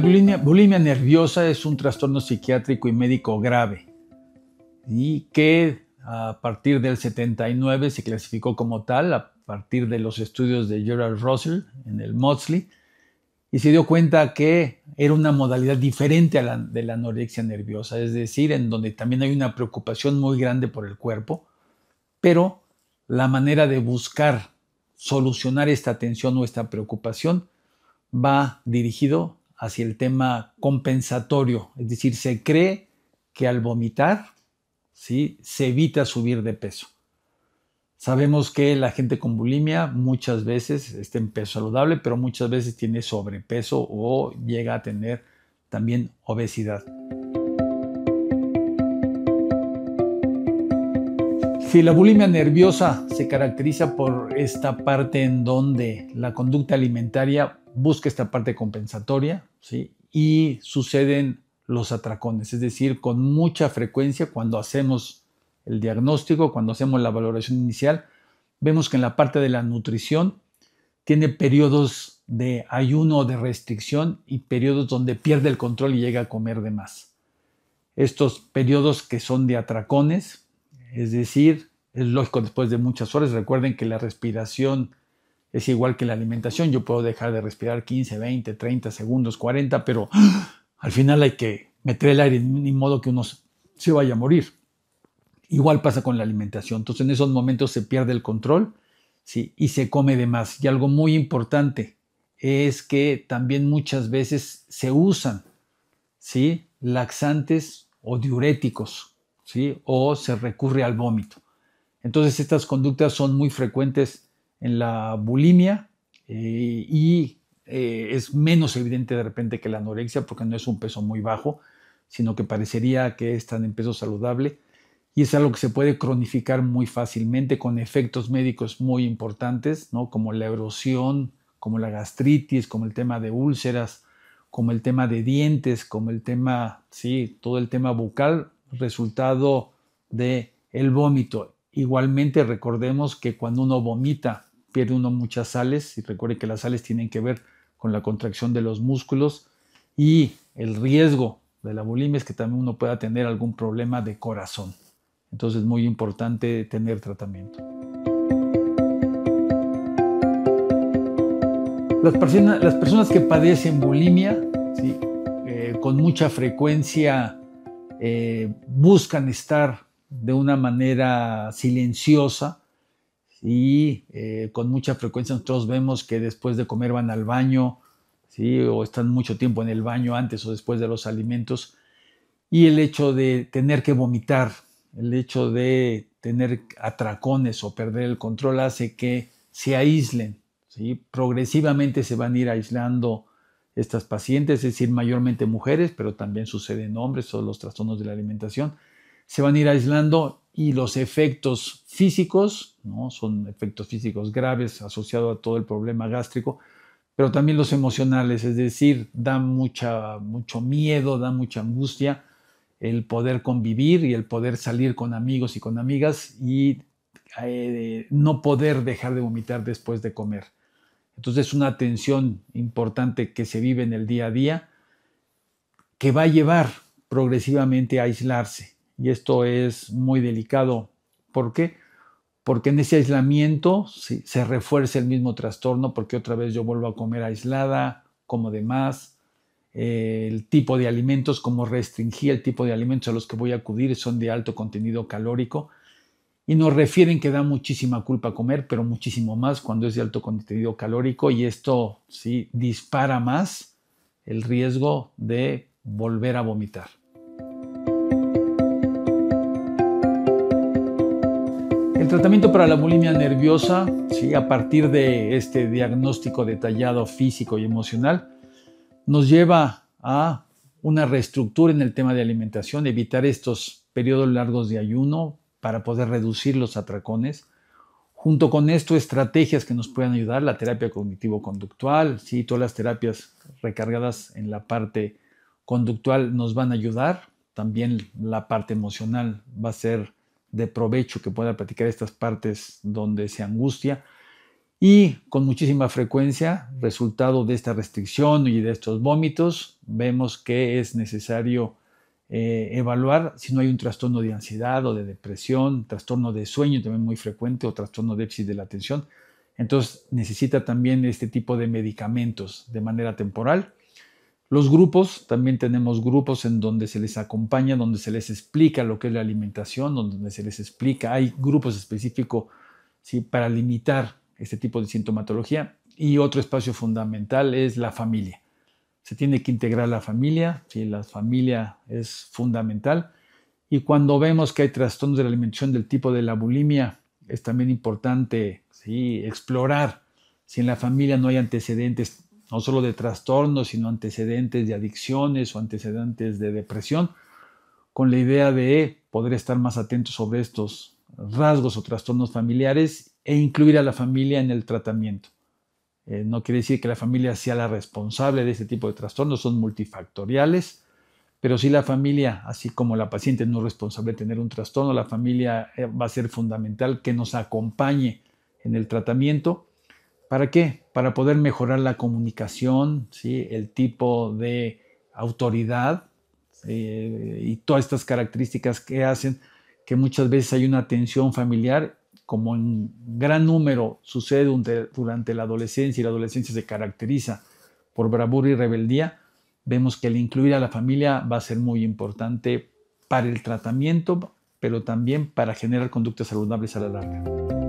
bulimia, bulimia nerviosa es un trastorno psiquiátrico y médico grave y que a partir del 79 se clasificó como tal a partir de los estudios de Gerald Russell en el Motsley y se dio cuenta que era una modalidad diferente a la de la anorexia nerviosa, es decir, en donde también hay una preocupación muy grande por el cuerpo, pero la manera de buscar solucionar esta tensión o esta preocupación va dirigido hacia el tema compensatorio, es decir, se cree que al vomitar ¿sí? se evita subir de peso. Sabemos que la gente con bulimia muchas veces está en peso saludable, pero muchas veces tiene sobrepeso o llega a tener también obesidad. la bulimia nerviosa se caracteriza por esta parte en donde la conducta alimentaria busca esta parte compensatoria, ¿sí? Y suceden los atracones, es decir, con mucha frecuencia cuando hacemos el diagnóstico, cuando hacemos la valoración inicial, vemos que en la parte de la nutrición tiene periodos de ayuno o de restricción y periodos donde pierde el control y llega a comer de más. Estos periodos que son de atracones, es decir, es lógico después de muchas horas. Recuerden que la respiración es igual que la alimentación. Yo puedo dejar de respirar 15, 20, 30 segundos, 40, pero ¡ah! al final hay que meter el aire, ni modo que uno se vaya a morir. Igual pasa con la alimentación. Entonces en esos momentos se pierde el control ¿sí? y se come de más. Y algo muy importante es que también muchas veces se usan ¿sí? laxantes o diuréticos o se recurre al vómito. Entonces estas conductas son muy frecuentes en la bulimia eh, y eh, es menos evidente de repente que la anorexia porque no es un peso muy bajo, sino que parecería que están en peso saludable y es algo que se puede cronificar muy fácilmente con efectos médicos muy importantes, ¿no? como la erosión, como la gastritis, como el tema de úlceras, como el tema de dientes, como el tema, sí, todo el tema bucal resultado de el vómito. Igualmente recordemos que cuando uno vomita pierde uno muchas sales y recuerde que las sales tienen que ver con la contracción de los músculos y el riesgo de la bulimia es que también uno pueda tener algún problema de corazón. Entonces es muy importante tener tratamiento. Las, las personas que padecen bulimia eh, con mucha frecuencia eh, buscan estar de una manera silenciosa y eh, con mucha frecuencia nosotros vemos que después de comer van al baño, ¿sí? o están mucho tiempo en el baño antes o después de los alimentos, y el hecho de tener que vomitar, el hecho de tener atracones o perder el control hace que se aíslen, ¿sí? progresivamente se van a ir aislando estas pacientes, es decir, mayormente mujeres, pero también sucede en hombres o los trastornos de la alimentación, se van a ir aislando y los efectos físicos, ¿no? son efectos físicos graves asociados a todo el problema gástrico, pero también los emocionales, es decir, da mucha, mucho miedo, da mucha angustia el poder convivir y el poder salir con amigos y con amigas y eh, no poder dejar de vomitar después de comer. Entonces es una tensión importante que se vive en el día a día que va a llevar progresivamente a aislarse. Y esto es muy delicado. ¿Por qué? Porque en ese aislamiento se refuerza el mismo trastorno porque otra vez yo vuelvo a comer aislada, como demás. Eh, el tipo de alimentos, como restringí el tipo de alimentos a los que voy a acudir, son de alto contenido calórico y nos refieren que da muchísima culpa comer, pero muchísimo más cuando es de alto contenido calórico y esto sí dispara más el riesgo de volver a vomitar. El tratamiento para la bulimia nerviosa, sí, a partir de este diagnóstico detallado físico y emocional, nos lleva a una reestructura en el tema de alimentación, evitar estos periodos largos de ayuno, para poder reducir los atracones. Junto con esto, estrategias que nos puedan ayudar, la terapia cognitivo-conductual, ¿sí? todas las terapias recargadas en la parte conductual nos van a ayudar. También la parte emocional va a ser de provecho que pueda practicar estas partes donde se angustia. Y con muchísima frecuencia, resultado de esta restricción y de estos vómitos, vemos que es necesario eh, evaluar si no hay un trastorno de ansiedad o de depresión, trastorno de sueño también muy frecuente o trastorno de déficit de la atención. Entonces necesita también este tipo de medicamentos de manera temporal. Los grupos, también tenemos grupos en donde se les acompaña, donde se les explica lo que es la alimentación, donde se les explica, hay grupos específicos ¿sí? para limitar este tipo de sintomatología. Y otro espacio fundamental es la familia se tiene que integrar la familia, si la familia es fundamental. Y cuando vemos que hay trastornos de la alimentación del tipo de la bulimia, es también importante explorar si en la familia no hay antecedentes, no solo de trastornos, sino antecedentes de adicciones o antecedentes de depresión, con la idea de poder estar más atentos sobre estos rasgos o trastornos familiares e incluir a la familia en el tratamiento. Eh, no quiere decir que la familia sea la responsable de este tipo de trastornos, son multifactoriales, pero si la familia, así como la paciente no es responsable de tener un trastorno, la familia eh, va a ser fundamental que nos acompañe en el tratamiento. ¿Para qué? Para poder mejorar la comunicación, ¿sí? el tipo de autoridad eh, y todas estas características que hacen que muchas veces hay una tensión familiar como en gran número sucede durante la adolescencia y la adolescencia se caracteriza por bravura y rebeldía, vemos que el incluir a la familia va a ser muy importante para el tratamiento, pero también para generar conductas saludables a la larga.